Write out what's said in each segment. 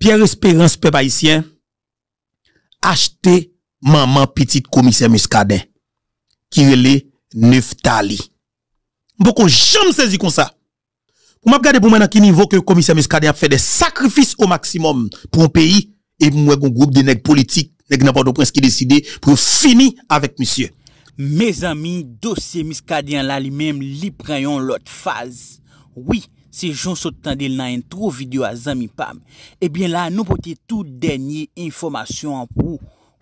Pierre-Espérance Pebaissien, achete maman petit komisyen miskaden, kirele neftali. Mbo kon jom sezi kon sa. Mba gade pou men a ki nivou ke komisyen miskaden a fe de sakrifis ou maksimum pou mpeyi e mwen kon groub de neg politik, neg nabando prins ki deside, pou fini avek misye. Me zami, dosye miskaden la li mem li preyon lot faz. Oui. se joun sot tande l nan intro video a zan mi pam, ebyen la nou pote tout denye informasyon an pou,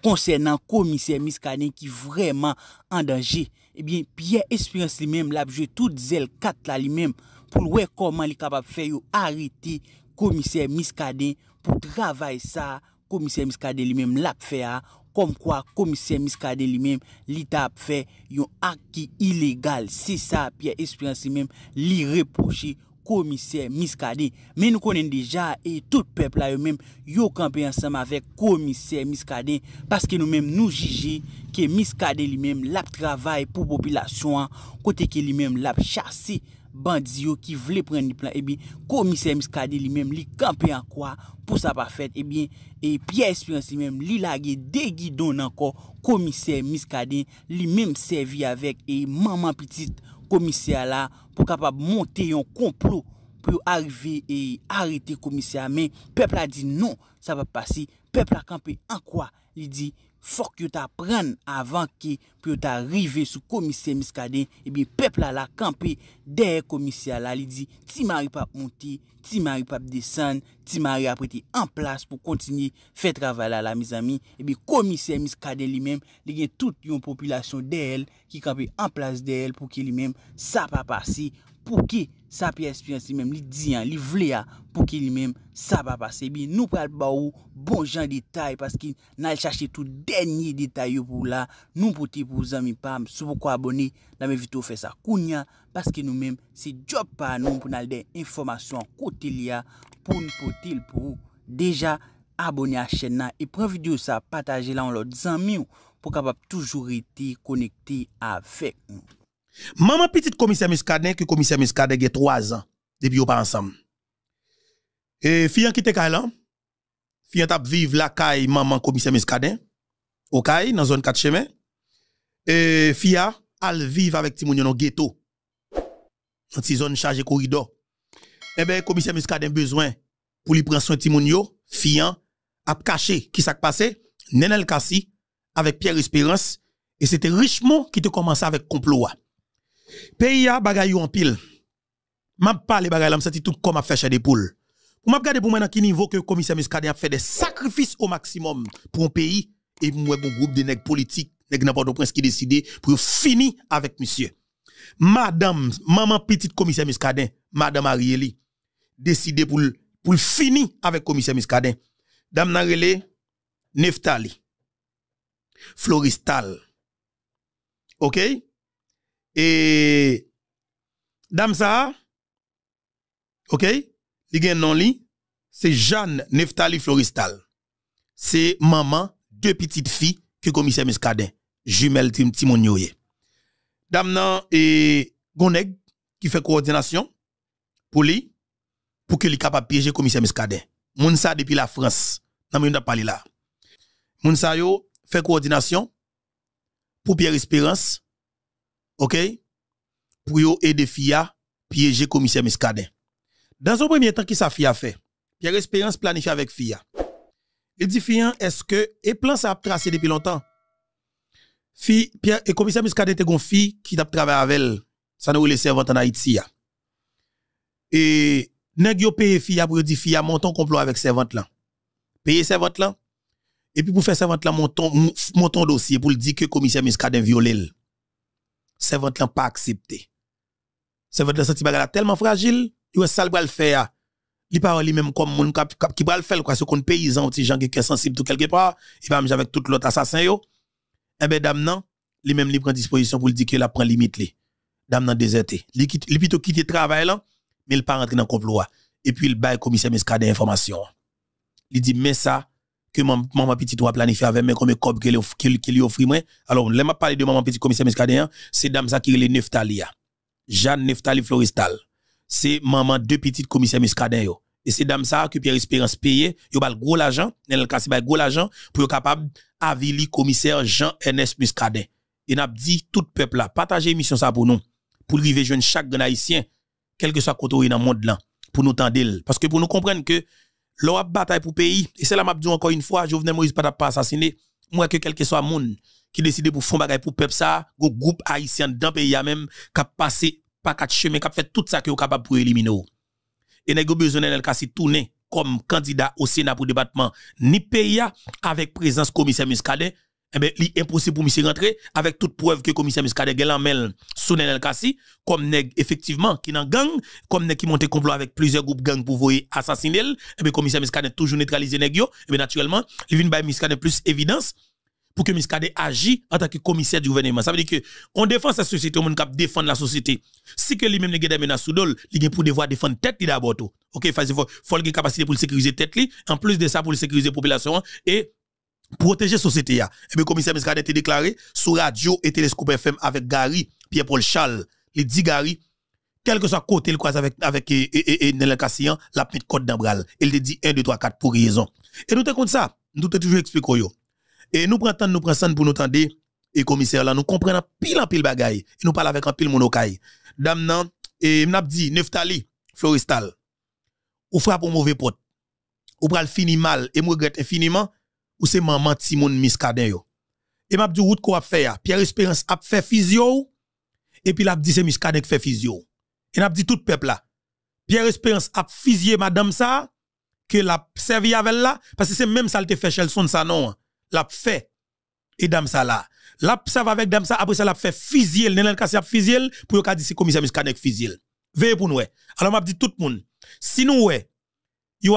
konsen nan komiser miskaden ki vreman an danje, ebyen piye esperans li menm la pou jwe tout zel kat la li menm, pou lwe koman li kapap fe yon harite komiser miskaden, pou travay sa komiser miskaden li menm la pou fe a, kom kwa komiser miskaden li menm li tap fe yon ak ki ilegal, se sa piye esperans li menm li repouche, Komise miskade, men nou konen deja e tout pep la yo menm yo kampe ansam avek komise miskade, paske nou menm nou jiji ke miskade li menm lap travay pou popilasyon an, kote ke li menm lap chase bandiyo ki vle pren di plan, e bin komise miskade li menm li kampe an kwa pou sa pa fet, e bin e piye espyansi li menm li lage de gi don an ko, komise miskade li menm servi avek e maman pitit, komisya la pou kapab monte yon komplo pou yon arvi e arite komisya. Men, pepl a di non, sa va pasi. Pepl a kampe an kwa? Li di Fok yo ta pren avan ki Pyo ta rive sou komisye miskade Ebi pepl ala kampe Deye komisye ala li di Ti mari pa ponte, ti mari pa pdesan Ti mari aprete en plas Po kontini fet ravala la mizami Ebi komisye miskade li men Le gen tout yon populasyon deyel Ki kampe en plas deyel Po ki li men sa pa pase pou ki sa pi espiransi mèm li diyan, li vle ya, pou ki li mèm sa pa pase bi. Nou pral ba ou bon jan detay, paski nan l chache tout denye detay yo pou la, nou pote pou zan mi pam, sou pou kwa abone, nan me vito fe sa koun ya, paski nou mèm se job pa anon pou nan l den informasyon kote li ya, pou nou pote l pou deja abone a chen na, e pre video sa pataje lan lor zan mi ou, pou kapap toujou rete konekte avek mou. Maman petit commissaire Miskadne, que commissaire Miskadne a 3 ans, depuis pas ensemble. Et fille qui était là, fille t'a vive la caille maman commissaire Miskadne, au caille, dans zone 4 chemin. Et fille elle vive avec Timounion dans ghetto. Dans cette zone chargée corridor. Eh bien, commissaire a besoin pour lui prendre soin Timounio, fille a caché qui s'est passé, Nenel Kassi, avec Pierre Espérance, et c'était Richemont qui te commencé avec complot. Pays a bagay en pile. M'a parlé bagay m'a senti tout comme a fait des poules. Pour m'a regarder pour moi dans quel niveau que le commissaire Muscadet a fait des sacrifices au maximum pour un pays et pour un groupe de nèg politiques, nèg n'importe prince qui décidé pour finir avec monsieur. Madame, maman petite commissaire miskadin madame Arieli décidé pour pour finir avec commissaire miskadin Dame Narele, Neftali. Floristal. OK? E dam sa a, ok, li gen nan li, se Jeanne Neftali Floristal, se maman de pitit fi ki komise Miskaden, jumel timon nyo ye. Dam nan e Goneg ki fe koordinasyon pou li, pou ki li kapapieje komise Miskaden. Moun sa depi la Frans, nan moun da pali la. Moun sa yo fe koordinasyon pou Pierre Espérance OK Pour yo aider FIA piéger commissaire Miskaden. Dans un premier temps qui ça FIA fait Pierre Espérance planifie avec FIA. Il dit FIA est-ce que et plan ça a tracé depuis longtemps Fi, Pierre et commissaire Miscadin était une fille qui t'a travaillé avec elle. Ça nous les servantes en Haïti Et nèg yo payé FIA pour dire FIA un complot avec servante là. Payer servante là et puis pour faire servante là montons dossier pour dire que commissaire Miscadin violé servante l'ont pas accepté. Servante l'ont senti bagala tellement fragile, il est sale le faire. Il parle lui-même comme moun kap, kap, qui va le faire, quoi, ce paysan, ou gens qui sont sensibles tout quelque part, il va avec tout l'autre assassin yo. Eh ben, dame non, lui-même, il prend disposition pour le dire qu'il prend limite li. Dame non déserté. Il plutôt quitte le travail là, mais il pas rentrer dans le complot. Ah. Et puis, il le commissaire Mescade information. Il dit, mais ça, que maman petite doit planifier avec mes comme cob qu'elle lui offre moi alors là m'a parlé de maman petit commissaire Mescadien c'est dame ça qui est Neftalia Jeanne Neftali Floristal. c'est maman deux petites commissaires Mescadin et c'est dame ça que Pierre Espérance payé yo bal gros l'argent elle casse bal gros l'argent pour capable avili commissaire Jean Ernest Muscadet. et n'a dit tout peuple là partagez mission ça pour nous pour river jeune chaque grand haïtien quel que soit côté dans le monde là pour nous tendre parce que pour nous comprendre que l'on bataille pour pays. Et c'est là m'a dit encore une fois, je ne pas pas assassiné. Moi que quel que soit monde qui décide pour fond bagaille pour peuple ça, go groupe haïtien dans pays même qui a passé pas quatre chemins, qui a fait tout ça est capable pour éliminer. Et n'a besoin d'elle se tourner comme candidat au Sénat pour débattement ni pays avec présence commissaire Muscadet eh bien, il impossible pour monsieur rentrer avec toute preuve que le commissaire en Gelamel Sounel Nenel Kassi, comme nèg effectivement qui dans gang, comme nèg qui montait complot avec plusieurs groupes gang pour voyer assassiner, eh bien, commissaire a toujours neutralisé nèg yo, eh bien, naturellement, il vient by Miskade plus évidence pour que Miskade agisse en tant que commissaire du gouvernement. Ça veut dire que on défend sa société, on cap défendre la société. Si que lui-même nèg gagne soudol, il gagne pour devoir défendre tête d'abord. OK, il faut faut capacité pour sécuriser tête li, en plus de ça pour sécuriser population et protéger la société. Et eh bien, commissaire a a déclaré sur radio et télescope FM avec Gary, Pierre-Paul Charles, les dit Gary, quel que soit côté le croise avec, avec la petite code d'abral Il te dit 1, 2, 3, 4 pour raison. Et nous te compte ça, nous te toujours expliqué. Et nous prenons nous prenons temps pour nous tendre. Et commissaire là, nous comprenons pile en pile bagaille. Et nous parle avec un pile monokai Dame et m'a dit, Neftali, Floristal, ou frappe au mauvais pote. Ou pral fini mal et moi regrette infiniment ou c'est maman Timon Miskaden yo. Et m'a dit route quoi a fait Pierre Espérance a fait physio et puis l'a dit c'est Miskaden qui fait physio. Et n'a dit tout peuple là. Pierre Espérance a physié madame ça que l'a servi avec là parce que c'est même ça le fait Chelson ça non. L'a fait et dame ça là. L'a servi avec dame ça après ça l'a fait physiel, dans le cas c'est physiel pour qu'a dit c'est commissaire Miskaden physiel. Veillez pour nous. Alors m'a dit tout le monde si nous ouais,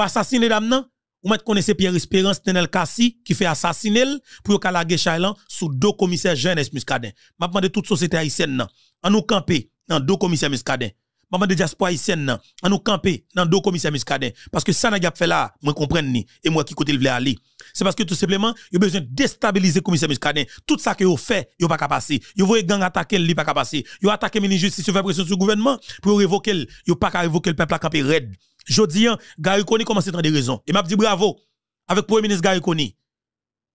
assassiné dame non? Vous m'avez connaissez Pierre Espérance Tenel Kassi qui fait assassiner pour qu'à la Chailan sous deux commissaires jeunesse muscadin. M'a demandé toute société haïtienne nan, en nous camper dans deux commissaires muscadin. M'a demandé diaspora haïtienne en nous camper dans deux commissaires muscadin parce que ça n'a pas fait là, moi comprendre ni et moi qui côté le aller. C'est parce que tout simplement, il a besoin de déstabiliser commissaire muscadin. Tout ça que vous fait, il pas capacité. Vous voyez gang attaquer, il pas capacité. Vous attaquez ministre justice, vous fait pression sur le gouvernement pour révoquer, il pas qu'à révoquer le peuple à camper raide. Jodi, Gary Koni commence à des raisons. Et m'a dit bravo avec Premier ministre Gary Koni.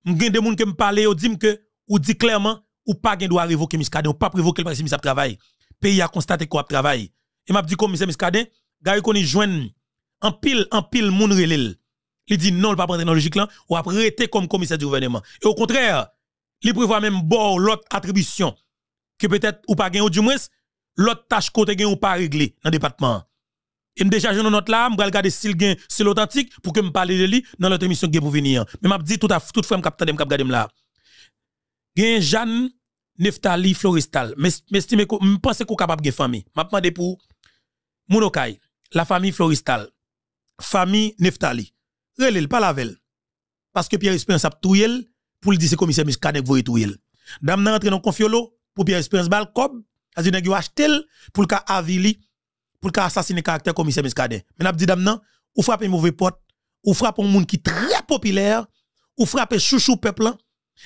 M'gen des gens qui me parlent, ou dit que, ou dit clairement, ou pas gen doit révoquer Miskade, ou pas révoquer président de travail. Le Pays a constaté qu'on travaillé. Et m'a dit commissaire Miskadin, Gary Koni joigne en pile, en pile, moun relil. Il dit non, il pas prendre dans logique là, ou après comme commissaire du gouvernement. Et au contraire, il prévoit même bon l'autre attribution que peut-être ou pas gagné ou du moins l'autre tâche côté gagné ou pas réglé dans le département et me décharger nos notes là, me regarder s'il gain, c'est l'authentique pour que me parle de lui dans notre émission qui pour venir. Mais m'a dit tout à toute fois me capter me regarder là. Gain Jeanne Neftali Floristal. mais que me pense qu'on capable de famille. M'a demandé pour Monokai, la famille Floristal, famille Neftali. Relève pas la velle Parce que Pierre Espérance a touillé pour lui dire c'est commissaire Miskanek voye touillé. Dame n'a rentré dans confiolo pour Pierre Espérance Balcombe. cob, a dit n'a acheté pour le cas avili pour assassiner caractère commissaire Muscadet. Mais n'a dit dame ou frappe une mauvaise porte, ou frappe un monde qui très populaire, ou frappe chouchou peuple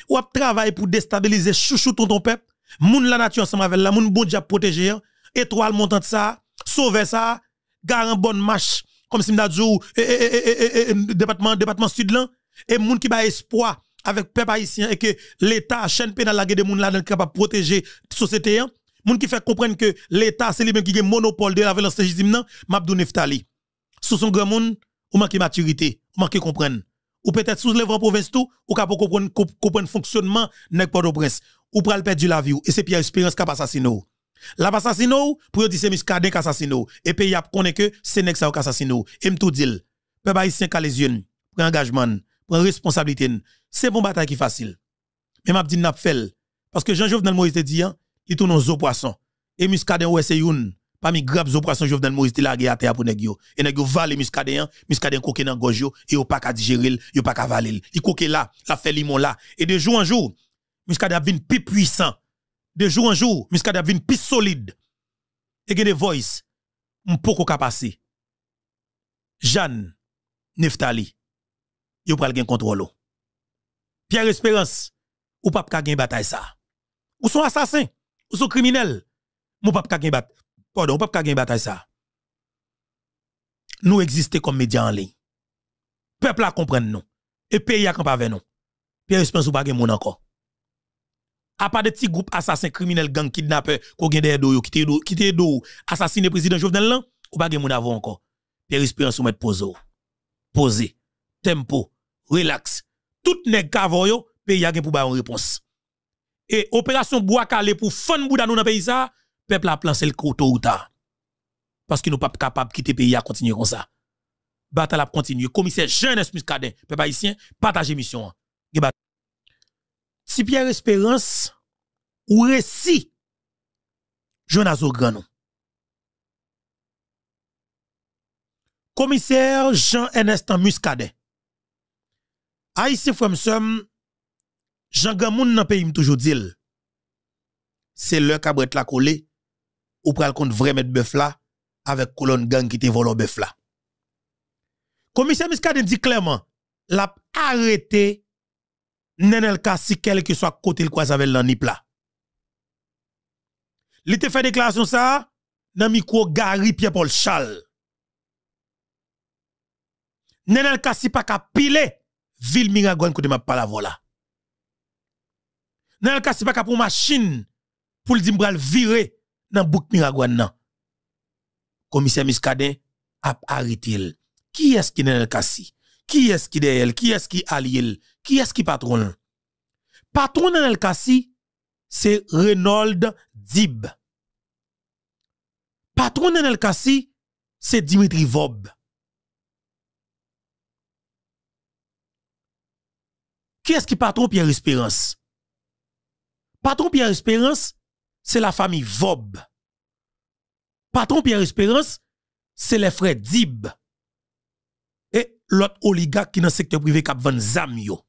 ou ap travaille pour déstabiliser chouchou ton peuple, moun la nature ensemble avec la moun bon diable protéger, étoile montante ça, sauver ça, garant bonne marche comme si m'a dit eh, eh, eh, département département sud là et monde qui ba espoir avec peuple haïtien et que l'état chaîne pénale la de moun là capable protéger société hein. Moun qui fait comprendre que l'État, c'est lui-même qui a monopole de la violence légitime, non, Mabdou Neftali. Sous son grand monde, ou manque maturité, ou manque comprendre. Ou peut-être sous les en province tout, ou capable comprendre comprendre fonctionnement nèg Port-au-Prince. Ou pral perdre la vie et c'est Pierre Espérance qui a assassiné. La assassiné pour dire c'est Miskadin qui assassiné et y a connaît que c'est nèg ça je assassiné. Et deal, dit, peuple haïtien ka les yeux, prend engagement, prend responsabilité. C'est bon bataille qui facile. Mais m'a dit n'a fait parce que Jean-Jovenel Moïse te dit hein, il tourne aux poisson. Et muscadet ouais c'est une parmi grappe zo poisson Jovenel Moïse il a à terre pour nèg yo. Et nèg yo vale muscadet, muscadet coquin dans gorge et au pas à digérer, yo pas à valer. Il coqué là, la fait limon là et de jour en jour, muscadet vient plus puissant. De jour en jour, muscadet vient plus solide. Et que des voice m'poko ka passer. Jeanne Neftali yo pral gen contrôle. Pierre Espérance ou pas ka gen bataille ça. Ou son assassin sont criminels. Mon papa pas bat. Pardon, pas bataille ça. Nous existons comme médias en ligne. Peuple a comprendre nous. Et pays a pas avec nous. Puis espérance ou pas gen monde encore. À part des petits groupes assassins criminels gang kidnappeurs qui gen derrière do qui te qui te assassiner président Jovenel là ou pas gen moun avant encore. Pierre espérance ou mettre pose. Poser. Tempo, relax. Tout nèg kavoyo, pays a gen pour ba une réponse et opération bois calé pour fan bouda nous dans pays peuple a plancé le côté. ou ta parce qu'ils nous pas capable quitter pays à continuer comme ça bataille a continuer commissaire jeunesse muscadet peuple haïtien partager mission si Pierre Espérance ou récit Jonas Ganou. commissaire jean ernest Muscadet from Som, jan gen moun nan pe yim toujou dil, se lè kabret la kou li, ou pral kont vre met bef la, avek kolon gen ki te volo bef la. Komisyen miska den di klerman, lap arete, nen elka si kele ki swa kote l kwa zave l nan nipla. Li te fè dekla son sa, nan mi kwo gari pye pol chal. Nen elka si pa ka pile, vil mi ragwen kote map pala vola. Dans le cas, pas pour machine pour le dire virer dans bouc Miragouane Commissaire Muscadin a arrêté. Qui est-ce qui dans le Qui est-ce qui derrière Qui est-ce qui allié Qui est-ce qui patron Patron dans le c'est Reynold Dib. Patron dans le c'est Dimitri Vob. Qui est-ce qui patron Pierre Espérance Patron Pierre Espérance, c'est la famille Vob. Patron Pierre Espérance, c'est les frères Dib. Et l'autre oligarque qui est dans le secteur privé qui a zam yo.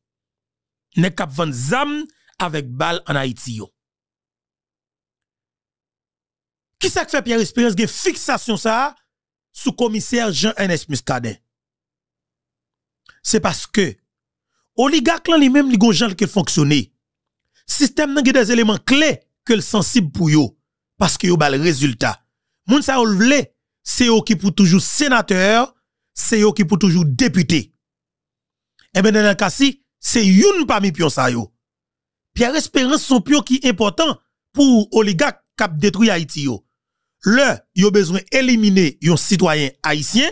Ne cap zam avec balle en Haïti Qui ça fait Pierre Espérance une fixation ça sous commissaire Jean-Ernest Muscadet? C'est parce que oligarque lui-même li gens qui fonctionner système n'a des éléments clés que le sensible pour yo parce que yo bal le résultat. Moun sa vle, c'est eux qui pour toujours sénateur, c'est eux qui pour toujours député. Et eh ben dans le cas ci c'est une parmi pion sa yo. Pierre Espérance son pion qui important pour oligarque cap détruit Haïti yo. Le, ont besoin éliminer yon citoyen haïtien,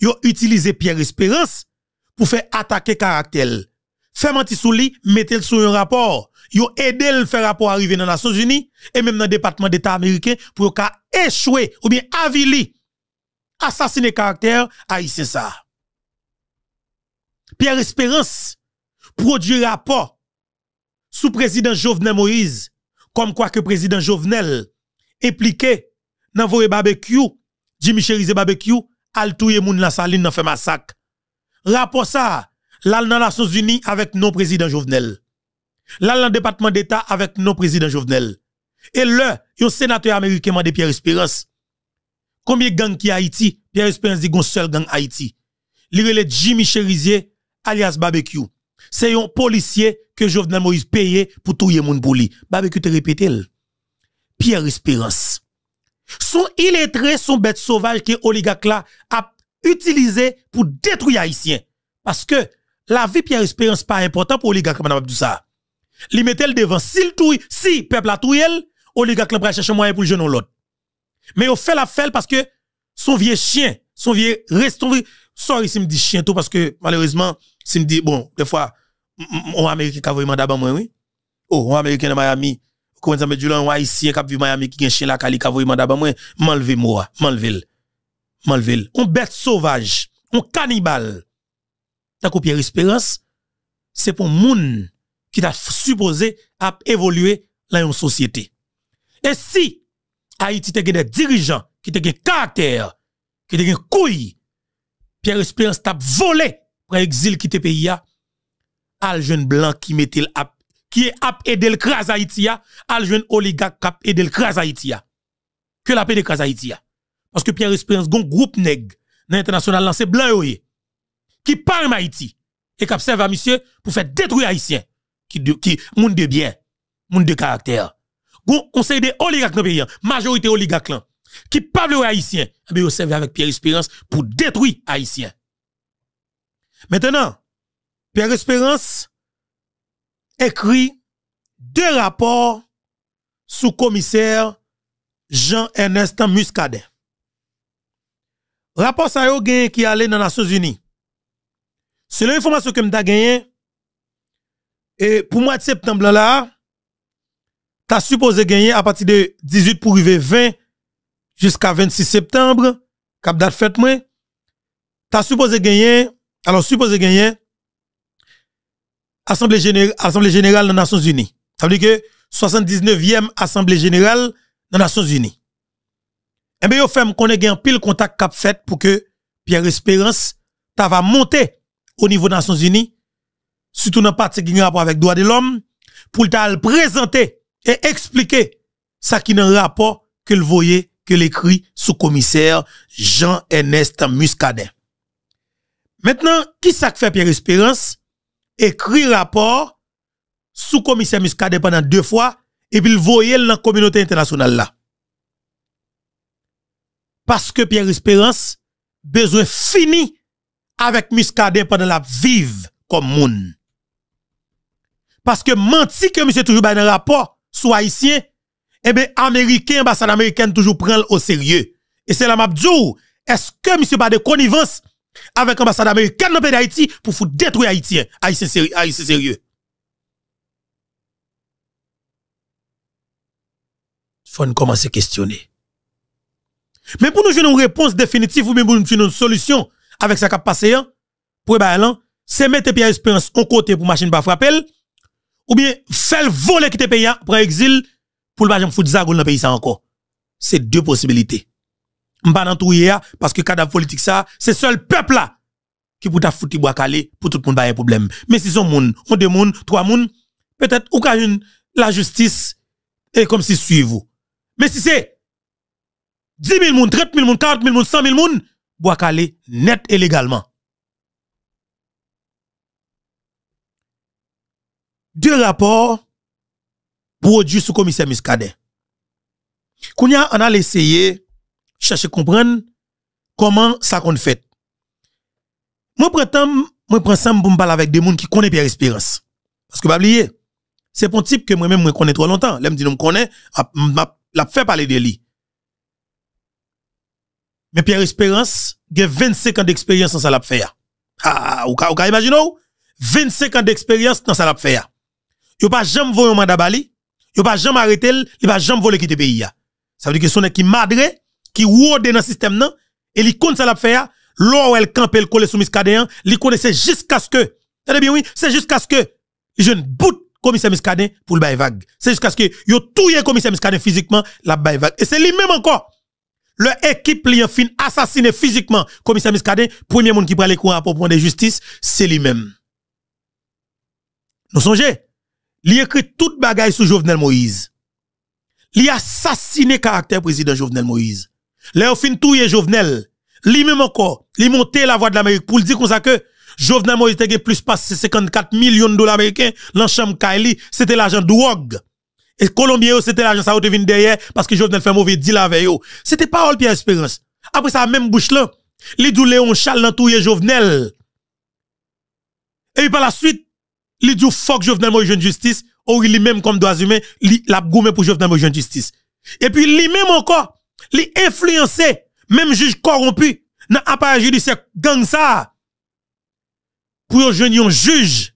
yo utiliser Pierre Espérance pour faire attaquer caractère fait menti sous lui, mettez le sur un rapport. Yo aidé le faire rapport arriver dans les Nations Unies et même dans le département d'État américain pour qu'il échoué ou bien avili, assassiner caractère c'est ça. Pierre Espérance produit rapport sous président Jovenel Moïse, comme quoi que président Jovenel impliqué dans vos barbecue, Jimmy Cherise barbecue, al touye moun la saline dans fait massacre. Rapport ça, Là, dans les Nations Unies avec nos présidents Jovenel. Là, dans le département d'État avec nos présidents Jovenel. Et là, un sénateur américain de Pierre Espérance. Combien de gangs qui Haïti? Pierre Espérance dit qu'on seul gang Haïti. L'irele Jimmy Cherizier, alias Barbecue. C'est un policier que Jovenel Moïse payait pour tout le monde pour Barbecue te répété. Pierre Espérance. Son illettré, son bête sauvage que oligarque là a utilisé pour détruire Haïtiens. Parce que la vie Pierre Espérance pas important pour oligarque comme dit ça. Li mettel devant s'il touille, si peuple a touillé, oligarque là chercher moyen pour jeune l'autre. Mais au fait la fête parce que son vieux chien, son vieux reston. sorry si me dit chien tout parce que malheureusement si me dit bon des fois on américain qui vraiment d'abord moi oui. Oh, on américain de Miami comment ça me dit là on haïtien qui Miami qui un chien là qui vraiment d'abord moi m'enlever moi, m'enlever. M'enlever. On bête sauvage, on cannibale tant Pierre Espérance, c'est pour moun qui t'a supposé à évoluer dans une société. Et si Haïti te des dirigeants qui te des caractère, qui te des couille, Pierre Espérance t'a volé pour exil qui te pays al jeune blanc qui mettait qui est ap aider le cras Haïti al jeune oligarque qui aider le cras Haïti que la paix de cras Haïti parce que Pierre Espérance gon groupe nèg dans international lancé blanc yoye qui parle Haïti et qui observe à monsieur pour faire détruire Haïtien qui qui monde de bien, monde de caractère. Gon conseil des oligarques dans pays, hein, majorité oligarques qui parle aux Haïtiens, mais eh avec Pierre Espérance pour détruire Haïtiens. Maintenant, Pierre Espérance écrit deux rapports sous commissaire Jean-Ernest Muscadet. Rapport ça yo qui allait dans les Nations Unies. C'est l'information que m'ta gagné. Et pour mois de septembre là, as supposé gagner à partir de 18 pour arriver 20 jusqu'à 26 septembre, cap date fête moi. T'as supposé gagner, alors supposé gagner Assemblée générale, Assemblée générale des Nations Unies. Ça veut dire que 79e Assemblée générale des Nations Unies. Et eh bien, yo fait qu'on ait un pile contact cap fait pour que Pierre Espérance ta va monter au niveau des Nations Unies, surtout dans le parti qui rapport avec les droits de l'homme, pour le présenter et expliquer ce qui n'a rapport que le voyait, que l'écrit sous commissaire Jean-Ernest Muscadet. Maintenant, qui ça fait Pierre Espérance? Écrit rapport sous commissaire Muscadet pendant deux fois et puis le voyait dans la communauté internationale là. Parce que Pierre Espérance besoin fini avec Miskade pendant la vive comme Parce que menti que monsieur toujours ben dans un rapport sur haïtien, eh bien, américain, ambassade américaine toujours prend au sérieux. Et c'est la du... Est-ce que monsieur pas de connivence avec ambassade américaine dans le pays d'Haïti pour foutre détruire Haïtien, Haïtien sérieux, Haïtien sérieux? Faut commencer à questionner. Mais pour nous donner une réponse définitive ou même pour nous donner une solution, avec ça qui a passé, hein, pour eh balan, ben, c'est mettre Pierre Espérance en côté pour machine pas frapper, ou bien faire voler te pays hein, pour exil, pour le bajam foutre zagol dans pays ça encore. C'est deux possibilités. pas dans tout y'a parce que cadavre politique ça, c'est seul peuple là qui peut ta foutre bois calé, pour tout le monde pas un problème. Mais si son monde, Ou deux monde, trois monde, peut-être ou la justice est comme si suivez vous. Mais si c'est 10 000 moun, 30 000 moun, 40 000 moun, 100 000 moun, bois net et légalement. Deux rapports produits sous commissaire Muscadet. Kounia, on a essayé chercher comprendre comment ça qu'on fait. Moi, prétends, moi, prends ça pour me parler avec des gens qui connaissent Pierre Espérance. Parce que, pas oublier, c'est un type que moi-même, je connais trop longtemps. L'homme dit, nous connais connaît, ah, l'a fait parler de lui. Mais Pierre Espérance, il a 25 ans d'expérience dans ça l'a Ah, ou imaginez vous? 25 ans d'expérience dans ça l'a fait. Ah, il pas jamais volé un mandat bali, il pas jamais arrêté, il pas jamais volé quitter pays. Ça veut dire que son qui madre, qui wode dans le système non, et il compte ça l'a fait. L'or elle campe le collé sous Miscadin, il connaissait jusqu'à ce que. Tenez eh bien oui, c'est jusqu'à ce que je ne bout commissaire Miscadin pour le bail vague. C'est jusqu'à ce que tout le commissaire Miscadin physiquement la bail vague. Et c'est lui même encore leur équipe li fin assassiné physiquement. Commissaire Miskade, premier monde qui prend les courants à propos de justice, c'est lui-même. Nous songez, li écrit toute bagaille sous Jovenel Moïse. a assassiné caractère président Jovenel Moïse. Le fin touye Jovenel. lui même encore, il monté la voix de l'Amérique pour dire comme ça que Jovenel Moïse a plus de 54 millions de dollars américains dans Kylie, c'était l'argent drogue. Et Colombien, c'était l'agence ça vous venu derrière, parce que Jovenel fait mauvais deal avec eux. C'était pas Pierre Espérance. Après ça, même bouche là, les Léon Charles les Jovenel. Et puis par la suite, les fuck Jovenel Moïse jeune justice, ou lui-même comme doit humain, l'a goumé pour Jovenel Moïse jeune justice. Et puis lui-même encore, lui influencé, même juge corrompu, dans l'appareil judiciaire gang ça, pour yon jeune un juge,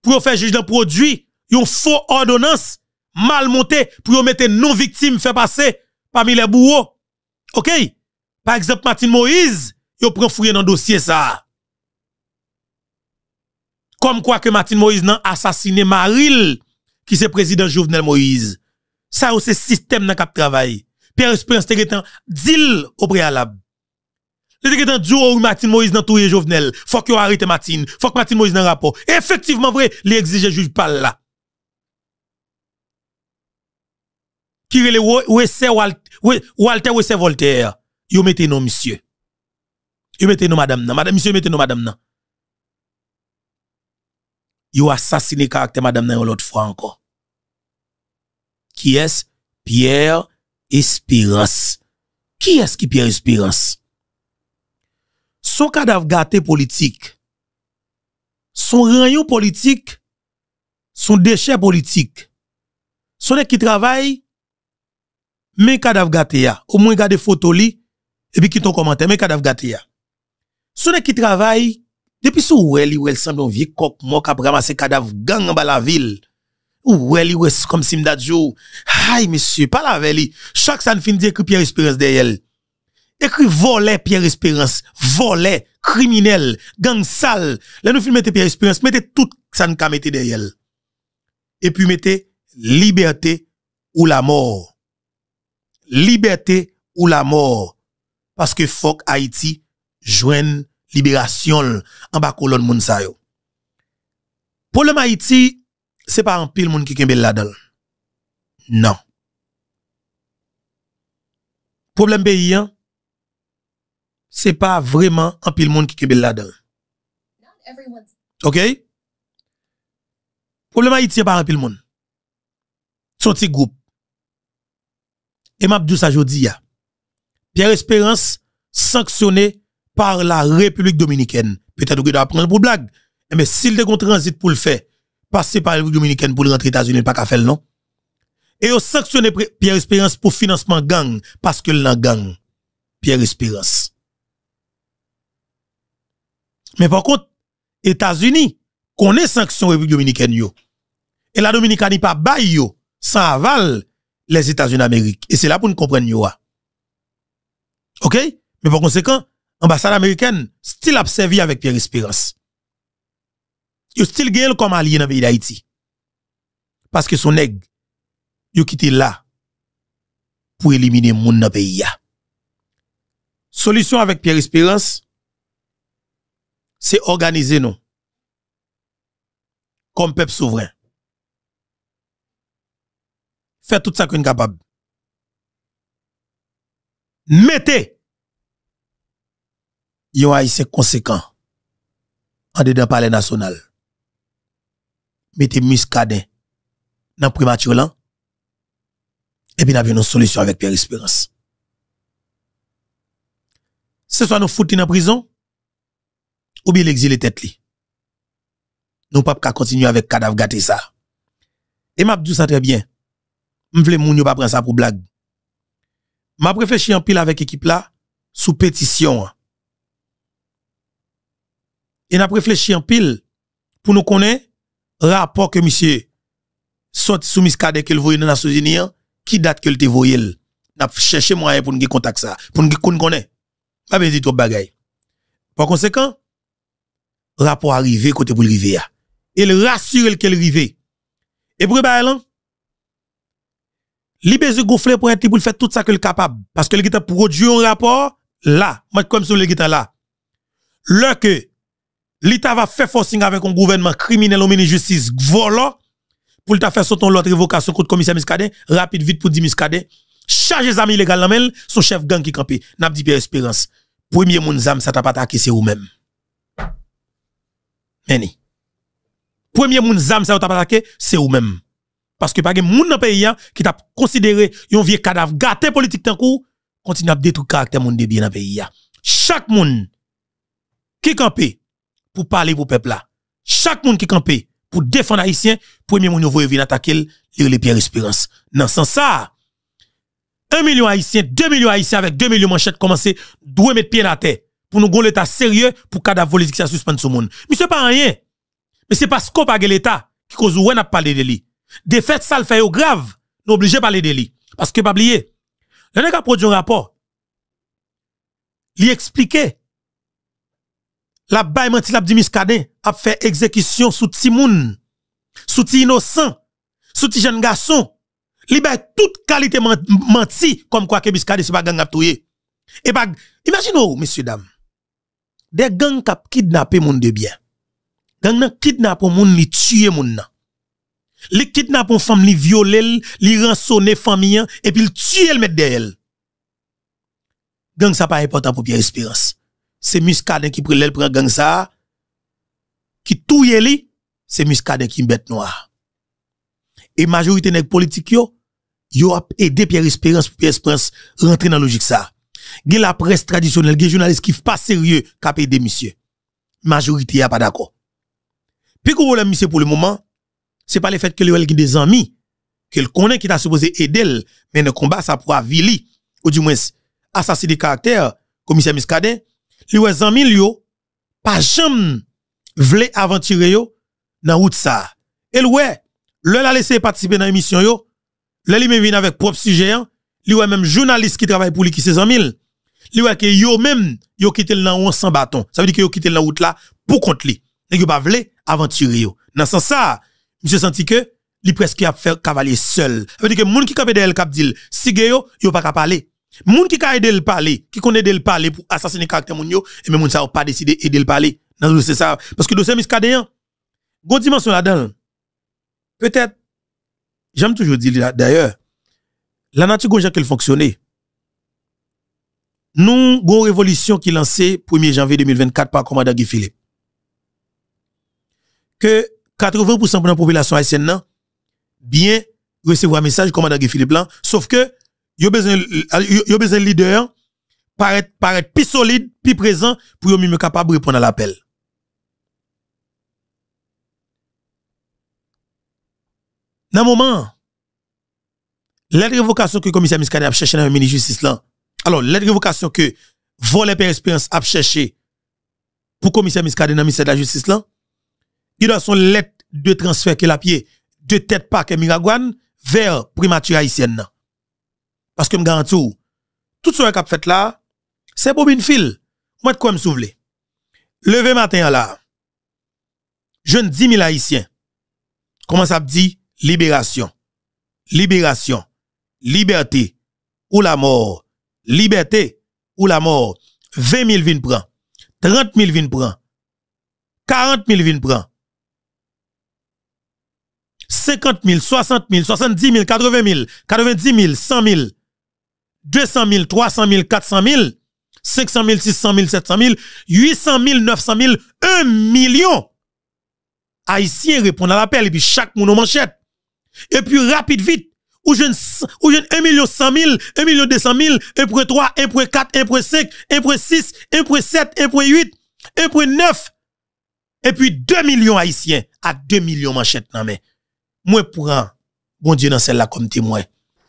pour faire juge d'un produit, ont faux ordonnance, mal monté pour mettre non victime fait passer parmi les bourreaux. OK? Par exemple, Martin Moïse, yo prend fouiller dans dossier ça. Comme quoi que Martin Moïse n'a assassiné Maril, qui c'est président Jovenel Moïse. Ça, c'est système dans cap travail. Pierre Espérance te un deal au préalable. Le te un duo où Martin Moïse n'a tué Jovenel. Faut que arrête Martin. Faut que Martin Moïse n'a rapport. Effectivement vrai, l'exige juge pas là. qui le Walter Wessé Voltaire, Vous mettez nos monsieur. Vous mettez nous madame nan. Madame, monsieur mettez nous madame nan. Yo assassiné caractère madame nan l'autre fois encore. Qui est Pierre Espérance? Qui est ce qui Pierre Espérance? Son cadavre gâté politique, son rayon politique, son déchet politique, son qui travaille mes cadavre gâté au moins gade photo li, et puis qui ton commentaire, mes cadavre gâté ceux qui travaille, depuis sou où elle, ou elle semble un vieux coq mort qui ramassé cadavre gang en la ville. Ou elle, ou comme si m'dadjo. Aïe, monsieur, pas la veli. Chaque ça ne finit d'écrire Pierre Espérance derrière. Écrit voler Pierre Espérance, voler criminel, gang sale. Là, nous filmons Pierre Espérance, mettez tout ça ne mettre derrière. Et puis mettez liberté ou la mort liberté ou la mort. Parce que fuck Haïti joigne libération en bas colonne moun sa yo. Problème Haïti, c'est pas un pile moun qui kembe là dedans Non. Problème pays, hein, c'est pas vraiment un pile monde qui kembe là dedans OK? Problème Haïti, c'est pas un pile monde. Son petit groupe. Et m'a Mabdou jodia, Pierre Espérance sanctionné par la République dominicaine. Peut-être que d'apprendre pour blague. Eh, mais s'il te transit pour le faire, passer par la République dominicaine pour rentrer aux États-Unis, pas qu'à faire, non? Et on sanctionné Pierre Espérance pour financement gang, parce que l'on gang. Pierre Espérance. Mais par contre, États-Unis connaissent sanction République dominicaine, yo. Et la Dominicaine n'est pas bail, yo, sans aval les États-Unis d'Amérique. Et c'est là pour nous comprendre. Ah. OK? Mais par conséquent, l'ambassade américaine, still a servi avec Pierre Espérance. Yo still gagne comme allié dans le pays d'Haïti. Parce que son aigle yo quitté là pour éliminer moun dans le pays. Ah. Solution avec Pierre Espérance, c'est organiser nous comme peuple souverain fait tout ça qu'on est capable. Mettez yon haïtien conséquent en dedans palais national. Mettez muscadet dans primature là. Et puis, nous avons une solution avec Pierre Espérance. Ce soit nous dans la prison, ou bien l'exil tête li. Nous ne pouvons pas continuer avec cadavre gâté ça. Et m'a dit ça très bien. Je ne veux pas prendre ça pour blague. M'a réfléchi en pile avec équipe là sous pétition. Et n'a réfléchi en pile pour nous connaître rapport que monsieur sorti sous miscade qu'il voyait dans Nations Unies qui date que te voyait. N'a cherché moyen pour nous contacter. ça, pour nous connaître. Pas besoin de trop bagaille. Par conséquent, rapport arrivé côté pour le Il e Il rassure qu'elle arrive. Et pour le li besoin pour être pour faire tout ça que le capable parce que le guitar produit un rapport là moi comme sur le guitar là le que l'État va faire forcing avec un gouvernement criminel au ministre justice volant pour t'a faire sauter l'autre révocation contre commissaire Miscadet rapide vite pour dire Miscadet chargez amis illégales dans son chef gang qui campé n'a dit Pierre Espérance premier moun zam ça t'a pas attaqué c'est ou même Meni. Premier moun zam ça t'a pas attaqué c'est ou même parce que pas de monde dans pays qui t'a considéré un vieux cadavre gâté politique tant continue à détruire le caractère monde de bien dans le pays chaque monde qui campé pour parler pour peuple là chaque monde qui campé pour défendre les Haïtiens. haïtien premier monde voyez venir attaquer les pierres espérance dans ce sens ça 1 million haïtien 2 millions haïtiens avec 2 millions de manchettes commencent doit mettre pied à terre pour nous gon l'état sérieux pour cadavre politique ça suspendre ce monde mais c'est pas rien mais c'est parce qu'on pas l'État qui cause ouais n'a parlé de lui. Défaite, ça le fait grave. Nous obligés de parler de lui. Parce que, pas oublier, le nègre a produit un rapport. Il expliquait. La baie menti l'abdi a fait exécution sous timoun, sous ti innocent, sous ti jeune garçon. libère toute qualité menti comme quoi que ne c'est pas gang a Et pas, imaginez-vous, messieurs, dames, des gangs qui ont kidnappé moun de bien. Gang ont kidnappé moun li tué moun nan li les femmes, les li les li les famille, et puis les tue les mettent derrière Gang ça pas important pour Pierre Espérance. C'est Muscadet qui prend l'aile pour gang ça, qui touye li, c'est Muscadet qui bête noir. Et majorité nèg politique yo, yo a aidé Pierre Espérance pour Pierre Espérance rentrer dans la logique ça. Gen la presse traditionnelle, gen journalistes qui pas sérieux, qui des monsieur. Majorité a pas d'accord. Puis qu'on monsieur pour le moment, ce n'est pas le fait que Lionel qui des amis, qu'il connaît qui t'a supposé aider, mais le combat ça pour vili, ou du moins assassiner caractère, commissaire Miscadet, les amis lui oh, pas jamais voulait aventurer yo dans route ça. Et ouais, le la laissé participer dans l'émission yo, le lui vient avec propre sujet, hein. lui même journaliste qui travaille pour lui qui ses amis, lui que yo même yo quitté le dans sans bâton. Ça veut dire que yo quitté la route là pour contre lui. Et pas voulait aventurer Dans sens ça, suis senti que li presque a fait cavalier seul. Ça veut dire que moun qui capé d'elle cap dit si yo yo pas parler. Moun qui ka aidé le parler, qui connaît d'elle parler pour assassiner caractère moun yo et eh même ben, moun ça pas décidé aider le parler. Non c'est ça parce que dossier miscadéant. Gon dimension là-dedans. Peut-être j'aime toujours dire d'ailleurs la nature gonja qu'elle fonctionnait. Nous, une révolution qui lancée 1er janvier 2024 par commandant Guy Philippe. Que 80% de la population haïtienne, bien recevoir un message commandant Philippe Blanc, sauf que, il y a besoin de leader, paraître, être plus solide, plus présent, pour être capable de répondre à l'appel. Dans le moment, l'aide révocation que le commissaire Miskane a cherché dans le ministre de la justice là, alors l'aide révocation que volet Père Espérance a cherché pour le commissaire Miskane dans le ministère de la justice là, qui doit son lettre de transfert que la pied de tête que Miragouane vers primature haïtienne. Parce que me garantis, tout ce a fait là, c'est bobine fil. Moi, quoi me souvenez? Levé matin là, jeune 10 000 haïtiens, comment ça dit? Libération. Libération. Liberté. Ou la mort. Liberté. Ou la mort. 20 000 vin prend. 30 000 vin prend. 40 000 vin prend. 50 000, 60 000, 70 000, 80 000, 90 000, 100 000, 200 000, 300 000, 400 000, 500 000, 600 000, 700 000, 800 000, 900 000, 1 million. Haïtiens répondent à l'appel et puis chaque monde manchette. Et puis rapide, vite, ou jeune, ou jeune 1 million 100 000, 1 million 200 000, 1.3, 1.4, 1.5, 1.6, 1.7, 1.8, 1.9. Et puis 2 millions haïtiens à 2 millions manchettes, non mais. Moi, prends, bon Dieu, dans celle-là comme témoin.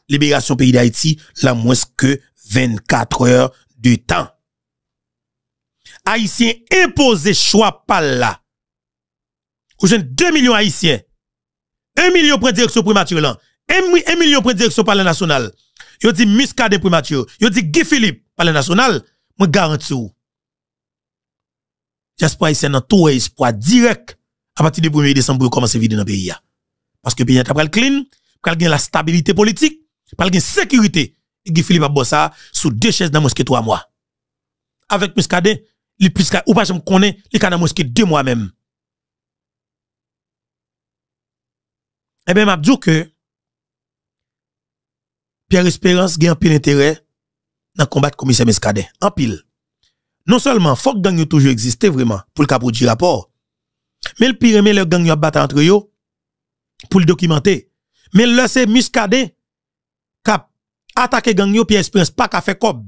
Libération pays d'Haïti, la moins que 24 heures de temps. Haïtiens imposé choix par là. Ou avez 2 millions Haïtiens. 1 million prend direction primature là. 1 million prend direction par national. nationale. Yo dit Muscadet primature. Yo dit Guy Philippe par national. Moi garantis ou. J'espère que c'est un tout espoir direct à partir du 1er décembre vous commencez à vivre dans le pays. Parce que pays a le clean, pral la stabilité politique, pral la sécurité. Guy Philippe Abossa sous deux chaises dans mosquée trois mois. Avec Muscadet, li plus ou pas je me connais, li ka dans mosquée deux mois même. Eh bien, m'a dit que Pierre Espérance gagne un pile intérêt dans combattre commissaire Muscadet. En pile. Non seulement, faut que gang toujours existé vraiment pour le pour du rapport. Mais le pire, mais le gang a battre entre eux pour le documenter. Mais là, c'est Muscadé qui a gang yo Pierre Espérance pas qu'à faire cob.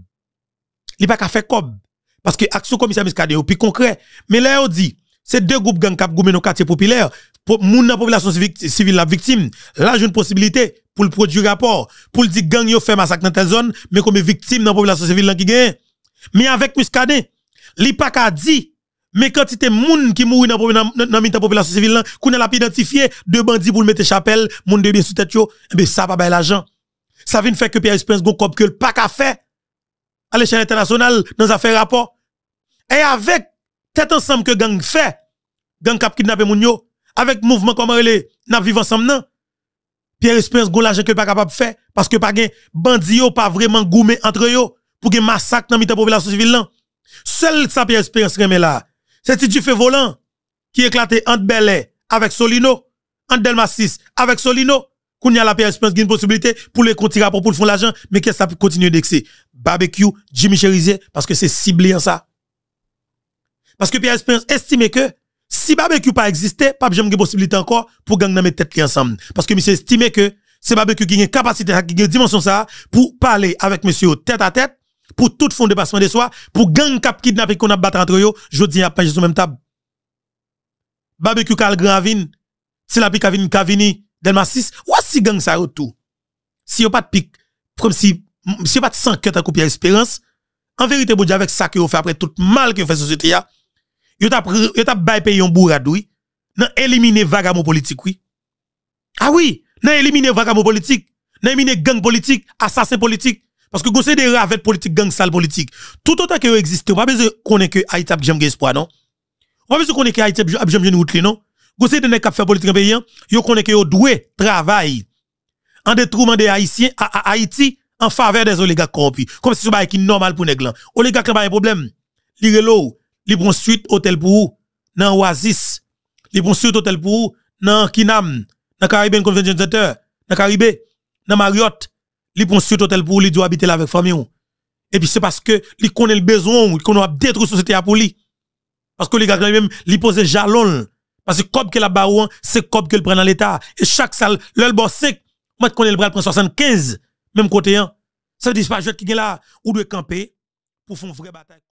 a pas qu'à faire cob parce que action commissaire muscadet plus concret. Mais là on dit c'est deux groupes gang cap ont nos quartiers populaires pour moun la population civile la victime. Là j'ai une possibilité pour le produire rapport, pour le dire gang yo fait massacre dans telle zone mais comme victime dans la population civile qui gagne. Mais avec muscadet, il pas qu'à dire mais quand des moun qui mouri dans dans la population civile qu'on pas identifié deux bandits pour mettre chapelle moun de bien sous tête yo ne eh ben ça pas bailler l'argent ça vient faire que Pierre Espérance gon cop que le pas qu'a fait à l'échelle internationale dans fait rapport et avec tête ensemble que gang fait gang cap kidnappé moun yo avec mouvement elle est, n'a vivre ensemble non Pierre Espérance gon l'argent que pas capable de faire parce que pas gain bandit yo pas vraiment goumé entre yo pour massacrer massacre dans la population civile seul ça Pierre Espérance remet là c'est du feu volant qui éclatait entre Belay avec Solino, entre Delma 6 avec Solino. Qu'on y a la PS a une possibilité pour les continuer pour le fond l'argent, mais qu'est-ce que ça Barbecue, Jimmy Cherizier, parce que c'est ciblé en ça. Parce que pierre estime que si barbecue pas existait pas besoin de possibilité encore pour gang mes têtes ensemble. Parce que monsieur estime que c'est barbecue qui a une capacité, qui a une dimension ça, pour parler avec monsieur tête à tête, pour tout fond de passement de soi, pour gang cap kidnappé qu'on a battu entre eux, je dis à pas sur même table. Barbecue Cal Gravin c'est la pique Kavini Kavini, Delma 6, ou si gang ça tout. Si y'a pas de pique, comme si, si y'a pas de sang que t'as coupé à espérance, en vérité, bon, avec ça que vous fait après tout mal que vous fait société, y'a, y'a t'a payé un bourradoui, nan éliminé vagabond politique, oui. Ah oui, nan éliminé vagabond politique, nan éliminé gang politique, assassin politique, parce que vous savez, des ravettes politique gang sale politique. Tout autant que existe, on pas besoin qu'on ait que Haïti a besoin espoir, non? On pas besoin qu'on ait que Haïti a de route, non? ne de pas faire politique en pays, yo connaît que yo doué travail en détruisant des haïtiens à, Haïti en faveur des oligarques corrompus. Comme si c'était qui normal pour les Oligarques n'ont pas de problème. Li relo, li prend suite hôtel pour ou dans Oasis, li prend suite hôtel pour ou dans Kinam, dans Caribbean Convention Center, dans Caribé, dans Mariotte li prend sur hôtel pour lui doit habiter là avec famille et puis c'est parce que li connaît le besoin il connaît détruire société pour lui parce que les gars même posent pose jalons. parce que comme que la barouan c'est comme que le prend dans l'état et chaque salle le boss 5 moi connais le bras prend 75 même côté hein. ça veut pas je qui est là ou doit camper pour faire une vraie bataille